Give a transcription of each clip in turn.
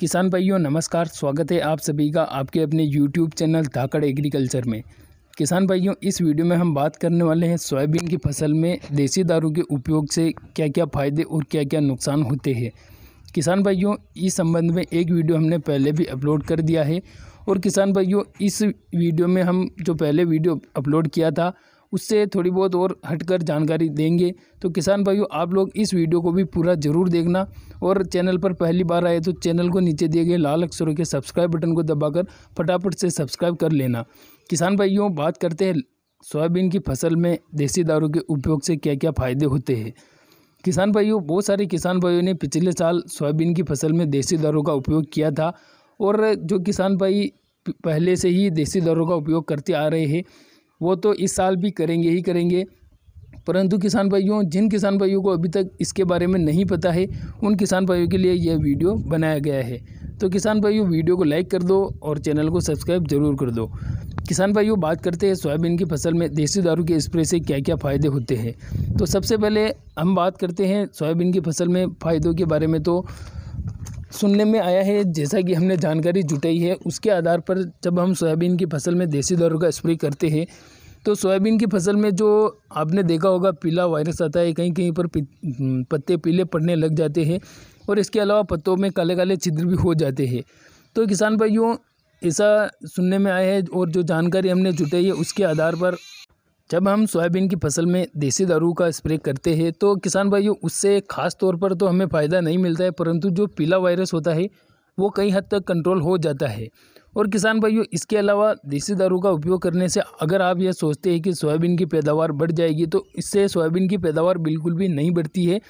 किसान भाइयों नमस्कार स्वागत है आप सभी का आपके अपने YouTube चैनल धाकड़ एग्रीकल्चर में किसान भाइयों इस वीडियो में हम बात करने वाले हैं सोयाबीन की फसल में देसी दारू के उपयोग से क्या क्या फ़ायदे और क्या क्या नुकसान होते हैं किसान भाइयों इस संबंध में एक वीडियो हमने पहले भी अपलोड कर दिया है और किसान भाइयों इस वीडियो में हम जो पहले वीडियो अपलोड किया था उससे थोड़ी बहुत और हटकर जानकारी देंगे तो किसान भाइयों आप लोग इस वीडियो को भी पूरा ज़रूर देखना और चैनल पर पहली बार आए तो चैनल को नीचे दिए गए लाल अक्षरों के सब्सक्राइब बटन को दबाकर फटाफट से सब्सक्राइब कर लेना किसान भाइयों बात करते हैं सोयाबीन की फसल में देसी दारू के उपयोग से क्या क्या फ़ायदे होते हैं किसान भाइयों बहुत सारे किसान भाइयों ने पिछले साल सोयाबीन की फसल में देसी दारू का उपयोग किया था और जो किसान भाई पहले से ही देसी दारों का उपयोग करते आ रहे हैं वो तो इस साल भी करेंगे ही करेंगे परंतु किसान भाइयों जिन किसान भाइयों को अभी तक इसके बारे में नहीं पता है उन किसान भाइयों के लिए यह वीडियो बनाया गया है तो किसान भाइयों वीडियो को लाइक कर दो और चैनल को सब्सक्राइब जरूर कर दो किसान भाइयों बात करते हैं सोयाबीन की फसल में देसी दारू के स्प्रे से क्या क्या फ़ायदे होते हैं तो सबसे पहले हम बात करते हैं सोयाबीन की फसल में फ़ायदों के बारे में तो सुनने में आया है जैसा कि हमने जानकारी जुटाई है उसके आधार पर जब हम सोयाबीन की फसल में देसी दौरों का स्प्रे करते हैं तो सोयाबीन की फसल में जो आपने देखा होगा पीला वायरस आता है कहीं कहीं पर पत्ते पीले पड़ने लग जाते हैं और इसके अलावा पत्तों में काले काले छिद्र भी हो जाते हैं तो किसान भाइयों ऐसा सुनने में आया है और जो जानकारी हमने जुटाई है उसके आधार पर जब हम सोयाबीन की फसल में देसी दारू का स्प्रे करते हैं तो किसान भाइयों उससे खास तौर पर तो हमें फ़ायदा नहीं मिलता है परंतु जो पीला वायरस होता है वो कई हद तक कंट्रोल हो जाता है और किसान भाइयों इसके अलावा देसी दारू का उपयोग करने से अगर आप यह सोचते हैं कि सोयाबीन की पैदावार बढ़ जाएगी तो इससे सोयाबीन की पैदावार बिल्कुल भी नहीं बढ़ती है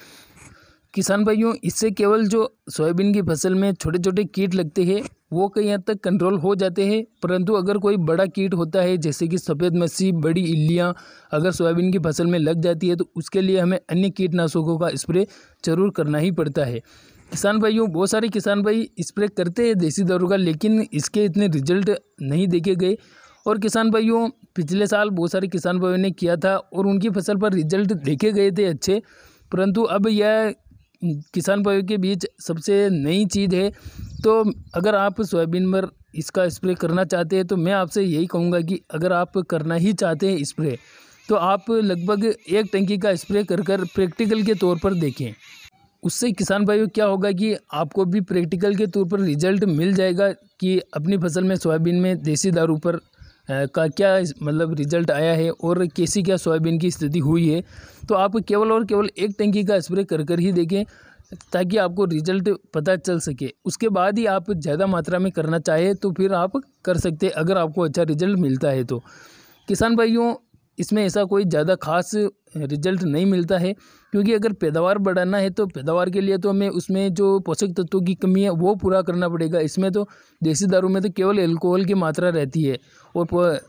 किसान भाइयों इससे केवल जो सोयाबीन की फसल में छोटे छोटे कीट लगते हैं वो कहीं हद तक कंट्रोल हो जाते हैं परंतु अगर कोई बड़ा कीट होता है जैसे कि सफ़ेद मच्छी बड़ी इल्लियाँ अगर सोयाबीन की फसल में लग जाती है तो उसके लिए हमें अन्य कीटनाशकों का स्प्रे जरूर करना ही पड़ता है किसान भाइयों बहुत सारे किसान भाई स्प्रे करते हैं देसी दारू का लेकिन इसके इतने रिजल्ट नहीं देखे गए और किसान भाइयों पिछले साल बहुत सारे किसान भाइयों ने किया था और उनकी फसल पर रिजल्ट देखे गए थे अच्छे परंतु अब यह किसान भाइयों के बीच सबसे नई चीज़ है तो अगर आप सोयाबीन पर इसका स्प्रे करना चाहते हैं तो मैं आपसे यही कहूँगा कि अगर आप करना ही चाहते हैं इस्प्रे तो आप लगभग एक टंकी का स्प्रे कर कर प्रैक्टिकल के तौर पर देखें उससे किसान भाइयों क्या होगा कि आपको भी प्रैक्टिकल के तौर पर रिजल्ट मिल जाएगा कि अपनी फसल में सोयाबीन में देसी दारू पर का क्या मतलब रिजल्ट आया है और कैसी क्या सोयाबीन की स्थिति हुई है तो आप केवल और केवल एक टंकी का स्प्रे कर कर ही देखें ताकि आपको रिजल्ट पता चल सके उसके बाद ही आप ज़्यादा मात्रा में करना चाहें तो फिर आप कर सकते अगर आपको अच्छा रिजल्ट मिलता है तो किसान भाइयों इसमें ऐसा कोई ज़्यादा खास रिजल्ट नहीं मिलता है क्योंकि अगर पैदावार बढ़ाना है तो पैदावार के लिए तो हमें उसमें जो पोषक तत्वों की कमी है वो पूरा करना पड़ेगा इसमें तो देसी दारू में तो केवल एल्कोहल की मात्रा रहती है और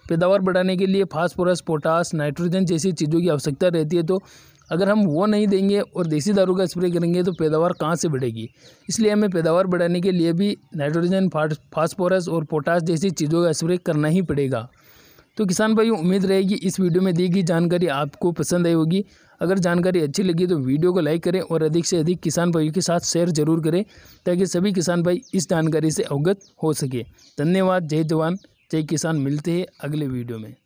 पैदावार बढ़ाने के लिए फास्फोरस पोटास नाइट्रोजन जैसी चीज़ों की आवश्यकता रहती है तो अगर हम वो नहीं देंगे और देसी दारू का स्प्रे करेंगे तो पैदावार कहाँ से बढ़ेगी इसलिए हमें पैदावार बढ़ाने के लिए भी नाइट्रोजन फास्फोरस और पोटास जैसी चीज़ों का स्प्रे करना ही पड़ेगा तो किसान भाई उम्मीद रहेगी इस वीडियो में दी गई जानकारी आपको पसंद आई होगी अगर जानकारी अच्छी लगी तो वीडियो को लाइक करें और अधिक से अधिक किसान भाइयों के साथ शेयर जरूर करें ताकि सभी किसान भाई इस जानकारी से अवगत हो सके धन्यवाद जय जवान जय किसान मिलते हैं अगले वीडियो में